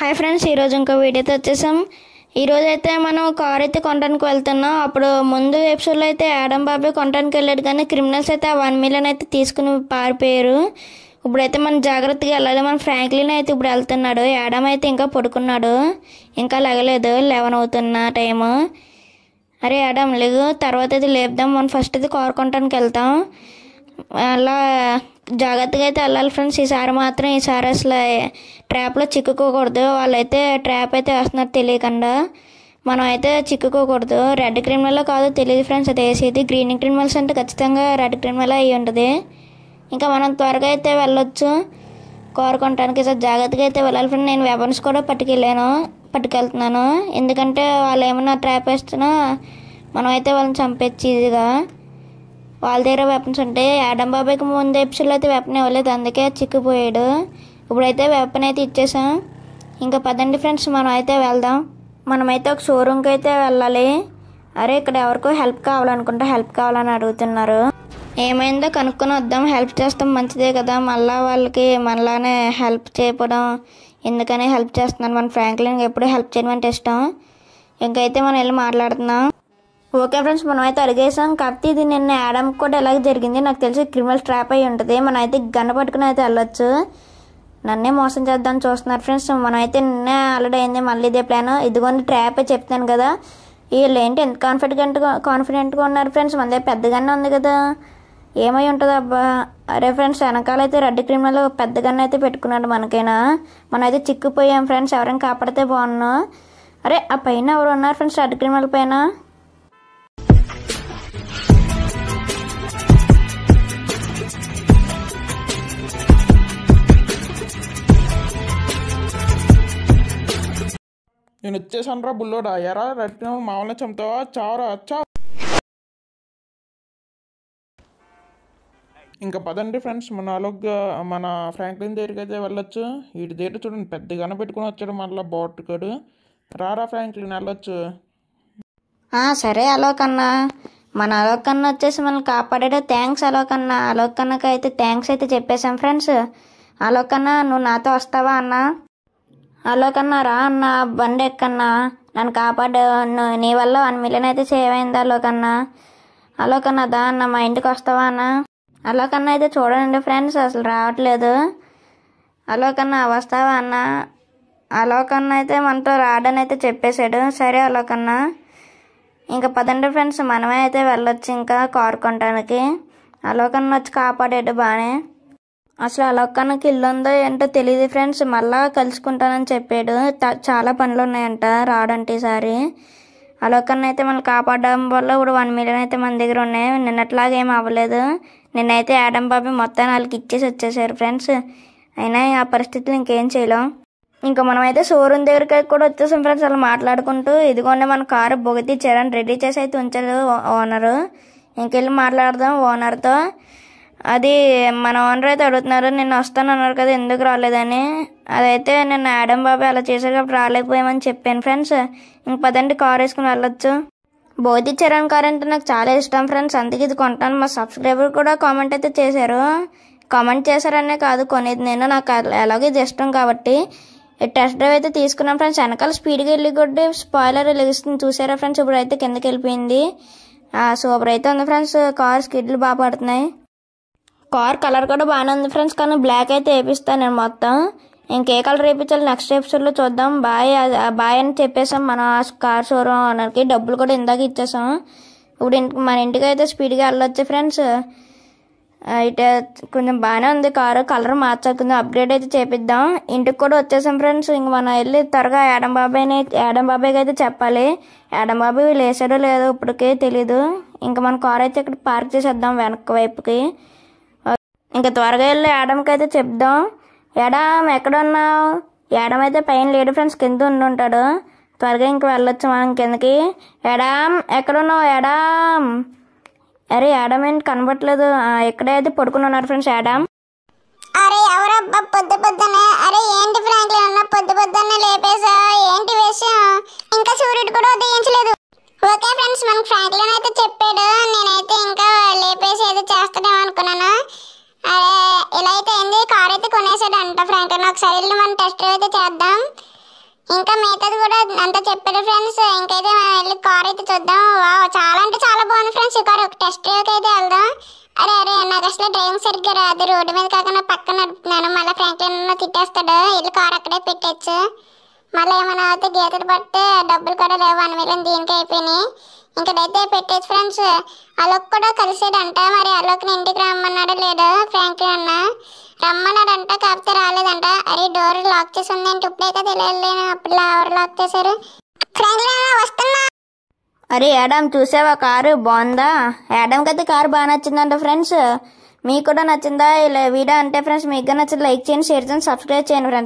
hi friends ఈరోజు ఇంకో వీడియోతో వచ్చేసాం ఈరోజు అయితే మనం కార్ అయితే కొనడానికి వెళ్తున్నాం అప్పుడు ముందు ఎపిసోడ్లో అయితే యాడమ్ బాబు కొనడానికి వెళ్ళాడు కానీ క్రిమినల్స్ అయితే ఆ వన్ మిలియన్ అయితే తీసుకుని పారిపోయారు ఇప్పుడైతే మనం జాగ్రత్తగా వెళ్ళాలి మన ఫ్రాంక్లిన్ అయితే ఇప్పుడు వెళ్తున్నాడు యాడమ్ అయితే ఇంకా పడుకున్నాడు ఇంకా లెగలేదు లెవెన్ అవుతున్న టైము అరే యాడమ్ లేదు తర్వాత అయితే లేపుదాం మనం ఫస్ట్ అయితే కార్ కొనడానికి వెళ్తాం అలా జాగ్రత్తగా అయితే వెళ్ళాలి ఫ్రెండ్స్ ఈసారి మాత్రం ఈసారి అసలు ట్రాప్లో చిక్కుకోకూడదు వాళ్ళైతే ట్రాప్ అయితే వేస్తున్నారు తెలియకుండా మనం అయితే చిక్కుకోకూడదు రెడ్ క్రిమినల్లో కాదు తెలియదు ఫ్రెండ్స్ అది వేసేది గ్రీన్ క్రిమినల్స్ అంటే ఖచ్చితంగా రెడ్ క్రిమినల్ అయ్యి ఉంటుంది ఇంకా మనం త్వరగా అయితే వెళ్ళొచ్చు కోరుకుంటానికి సార్ జాగ్రత్తగా అయితే వెళ్ళాలి ఫ్రెండ్ నేను వెపన్స్ కూడా పట్టుకెళ్ళాను పట్టుకెళ్తున్నాను ఎందుకంటే వాళ్ళు ఏమన్నా ట్రాప్ వేస్తున్నా మనం అయితే వాళ్ళని చంపేచ్చు ఈజీగా వాళ్ళ దగ్గర వెపన్స్ ఉంటే యాడమ్ బాబాయ్కి ముందు ఎపిసోడ్లో అయితే వెపన్ ఇవ్వలేదు అందుకే చిక్కుపోయాడు ఇప్పుడైతే వెపన్ అయితే ఇచ్చేసాం ఇంకా పదండి ఫ్రెండ్స్ మనం అయితే వెళ్దాం మనమైతే ఒక షోరూమ్కి అయితే వెళ్ళాలి అరే ఇక్కడ ఎవరికో హెల్ప్ కావాలనుకుంటే హెల్ప్ కావాలని అడుగుతున్నారు ఏమైందో కనుక్కొని వద్దాం హెల్ప్ చేస్తాం మంచిదే కదా మళ్ళీ వాళ్ళకి మనలానే హెల్ప్ చేయడం ఎందుకని హెల్ప్ చేస్తున్నాను మన ఫ్రాంక్లిన్ ఎప్పుడు హెల్ప్ చేయడం అంటే ఇష్టం ఇంకైతే మనం వెళ్ళి మాట్లాడుతున్నాం ఓకే ఫ్రెండ్స్ మనమైతే అడిగేసాం కాబట్టి ఇది నిన్న యాడమ్ కూడా ఎలాగ జరిగింది నాకు తెలిసి క్రిమినల్ ట్రాప్ అయి ఉంటుంది మనం అయితే గన్న పట్టుకుని అయితే వెళ్ళొచ్చు నన్నే మోసం చేద్దామని చూస్తున్నారు ఫ్రెండ్స్ మనమైతే నిన్నే ఆల్రెడీ అయింది మళ్ళీ ఇదే ప్లాన్ ఇదిగోని ట్రాప్ చెప్తాను కదా వీళ్ళు ఏంటి ఎంత కాన్ఫిడెంట్గా కాన్ఫిడెంట్గా ఉన్నారు ఫ్రెండ్స్ మన పెద్దగానే ఉంది కదా ఏమై ఉంటుంది అబ్బా అరే ఫ్రెండ్స్ వెనకాలైతే రెడ్ క్రిమినల్ పెద్దగానే అయితే పెట్టుకున్నాడు మనకైనా మనమైతే చిక్కుపోయాం ఫ్రెండ్స్ ఎవరైనా కాపాడితే బాగున్నాం అరే ఆ పైన ఎవరు ఉన్నారు ఫ్రెండ్స్ రెడ్ క్రిమినల్ పైన నేను వచ్చేసాను రా బుల్లోడా ఎరా రట్టిన మామూలు చంపుతావా చావరా చా ఇంకా పదండి ఫ్రెండ్స్ మన ఆలోగ్గా మన ఫ్రాంక్లిన్ దగ్గరికి అయితే వెళ్ళొచ్చు వీటి దగ్గర చూడండి పెద్దగానే పెట్టుకుని వచ్చాడు మళ్ళీ కాడు రారా ఫ్రాంక్లిన్ వెళ్ళొచ్చు సరే అలోకన్నా మన కన్నా వచ్చేసి మనల్ని కాపాడాడు థ్యాంక్స్ అన్న అలో కన్నాకైతే థ్యాంక్స్ అయితే చెప్పేశాం ఫ్రెండ్స్ కన్నా నువ్వు నాతో వస్తావా అన్నా అలోకన్నారా అన్న బండి ఎక్కన్నా నన్ను కాపాడు నీ వల్ల వన్ మిలియన్ అయితే సేవ్ అయింది అలోకన్నా అలోకన్నా దా అన్న మా ఇంటికి వస్తావా అన్న అలోకన్నా అయితే చూడండి ఫ్రెండ్స్ అసలు రావట్లేదు అలోకన్నా వస్తావా అన్న కన్నా అయితే మనతో రాడని అయితే చెప్పేశాడు సరే అలోకన్నా ఇంకా పదండి ఫ్రెండ్స్ మనమే అయితే వెళ్ళొచ్చు ఇంకా కారు కొనడానికి అలోకన్నా వచ్చి కాపాడాడు బాగానే అసలు కనుక ఇల్లు ఉందో ఏంటో తెలియదు ఫ్రెండ్స్ మళ్ళా కలుసుకుంటానని చెప్పాడు చాలా పనులు ఉన్నాయంట రాడంటే ఈసారి అలక్కన్న అయితే మనం కాపాడడం వల్ల ఇప్పుడు వన్ మిలియన్ అయితే మన దగ్గర ఉన్నాయి నిన్నట్లాగా ఏమి అవ్వలేదు నిన్నైతే యాడం బాబీ మొత్తాన్ని వాళ్ళకి ఇచ్చేసి వచ్చేసారు ఫ్రెండ్స్ అయినా ఆ పరిస్థితులు ఇంకేం చేయలేం ఇంకా మనం అయితే షోరూమ్ దగ్గరికి కూడా వచ్చేసాం ఫ్రెండ్స్ అలా మాట్లాడుకుంటూ ఇదిగోనే మన కారు బొగతిచ్చారని రెడీ చేసి అయితే ఉంచారు ఓనరు ఇంకెళ్ళి మాట్లాడదాం ఓనర్తో అది మన ఓనర్ అయితే అడుగుతున్నారు నిన్న వస్తాను అన్నారు కదా ఎందుకు రాలేదని అదైతే నిన్న యాడమ్ బాబు అలా చేశారు కాబట్టి రాలేకపోయామని చెప్పాను ఫ్రెండ్స్ ఇంక పదండి కార్ వేసుకుని వెళ్ళొచ్చు బోధి చరణ్ కార్ అంటే నాకు చాలా ఇష్టం ఫ్రెండ్స్ అందుకే ఇది కొంటాను మా సబ్స్క్రైబర్ కూడా కామెంట్ అయితే చేశారు కామెంట్ చేశారనే కాదు కొనేది నేను నాకు ఎలాగో ఇది ఇష్టం కాబట్టి టెస్ట్ డ్రైవ్ అయితే తీసుకున్నాం ఫ్రెండ్స్ వెనకాల స్పీడ్గా వెళ్ళి కొట్టి స్పాయిలర్ వెలిగిస్తుంది చూసారా ఫ్రెండ్స్ ఇప్పుడు అయితే కిందకి వెళ్ళిపోయింది సూపర్ అయితే ఉంది ఫ్రెండ్స్ కార్ స్కిడ్లు బాగా పడుతున్నాయి కార్ కలర్ కూడా బాగానే ఉంది ఫ్రెండ్స్ కానీ బ్లాక్ అయితే వేపిస్తాను నేను మొత్తం ఇంకే కలర్ వేయించాలి నెక్స్ట్ ఎపిసోడ్లో చూద్దాం బాయ్ బాయ్ అని చెప్పేసాం మన కార్ షోరూమ్ ఓనర్కి డబ్బులు కూడా ఇందాక ఇచ్చేసాం ఇప్పుడు మన ఇంటికి అయితే స్పీడ్గా వెళ్ళొచ్చు ఫ్రెండ్స్ అయితే కొంచెం బాగానే ఉంది కారు కలర్ మార్చాలి కొంచెం అప్గ్రేడ్ అయితే చేపిద్దాం ఇంటికి కూడా వచ్చేసాం ఫ్రెండ్స్ ఇంక మనం వెళ్ళి త్వరగా యాడం బాబాయ్ని యాడం బాబాయ్కి అయితే చెప్పాలి యాడం బాబాయ్ లేసాడో లేదో ఇప్పటికే తెలీదు ఇంకా మన కార్ అయితే ఇక్కడ పార్క్ చేసేద్దాం వెనక్కి వైపుకి ఇంకా త్వరగా వెళ్ళి ఏడమ్కి అయితే చెప్దాం ఎడమ్ ఎక్కడున్నావు ఉన్నావు అయితే పైన లేడు ఫ్రెండ్స్ కింద ఉండుంటాడు త్వరగా ఇంక వెళ్ళొచ్చు మనం కిందకి ఎడామ్ ఎక్కడున్నావు ఎడామ్ అరే ఎడమ్ ఏంటి కనబట్టలేదు ఎక్కడైతే పడుకుని ఉన్నారు ఫ్రెండ్స్ ఎడమ్ అరే ఎవరబ్బా అరే ఏంటి ఫ్రాంక్లిన్ లేపేసా ఏంటి విషయం ఇంకా కూడా ఫ్రెండ్స్ అయితే చెప్పి చేద్దాం ఇంకా మిగతాది కూడా అంతా చెప్పారు ఫ్రెండ్స్ ఇంకైతే మనం వెళ్ళి కార్ అయితే చూద్దాం వావ్ చాలా అంటే చాలా బాగుంది ఫ్రెండ్స్ ఈ కార్ ఒక టెస్ట్ డ్రైవ్కి అయితే వెళ్దాం అరే అరే నాకు అసలు డ్రైవింగ్ సరిగ్గా రాదు రోడ్డు మీద కాకుండా పక్కన నడుపుతున్నాను మళ్ళీ ఫ్రాంక్లైన్ తిట్టేస్తాడు వెళ్ళి కార్ అక్కడే పెట్టచ్చు మళ్ళీ ఏమైనా అయితే గీతలు పడితే డబ్బులు కూడా లేవు వన్ మిలియన్ దీనికి అయిపోయినాయి ఇంకడైతే పెట్టచ్చు ఫ్రెండ్స్ అలోక్ కూడా కలిసాడంట మరి అలోక్ని ఇంటికి రమ్మన్నాడు లేడు ఫ్రాంక్లైన్ అన్న రమ్మన్నాడంట కాకపోతే రాలేదంట అరే డోర్ లాక్ చేసి ఉందేంటి ఇప్పుడే కదా వెళ్ళలేను అప్పుడు ఎవరు లాక్ చేశారు వస్తున్నా అరే యాడమ్ చూసావా కారు బాగుందా యాడమ్ కదా కారు బాగా నచ్చిందంట ఫ్రెండ్స్ మీకు కూడా నచ్చిందా ఇలా వీడియో అంటే ఫ్రెండ్స్ మీకు నచ్చింది లైక్ చేయండి షేర్ చేయండి సబ్స్క్రైబ్ చేయండి ఫ్రెండ్స్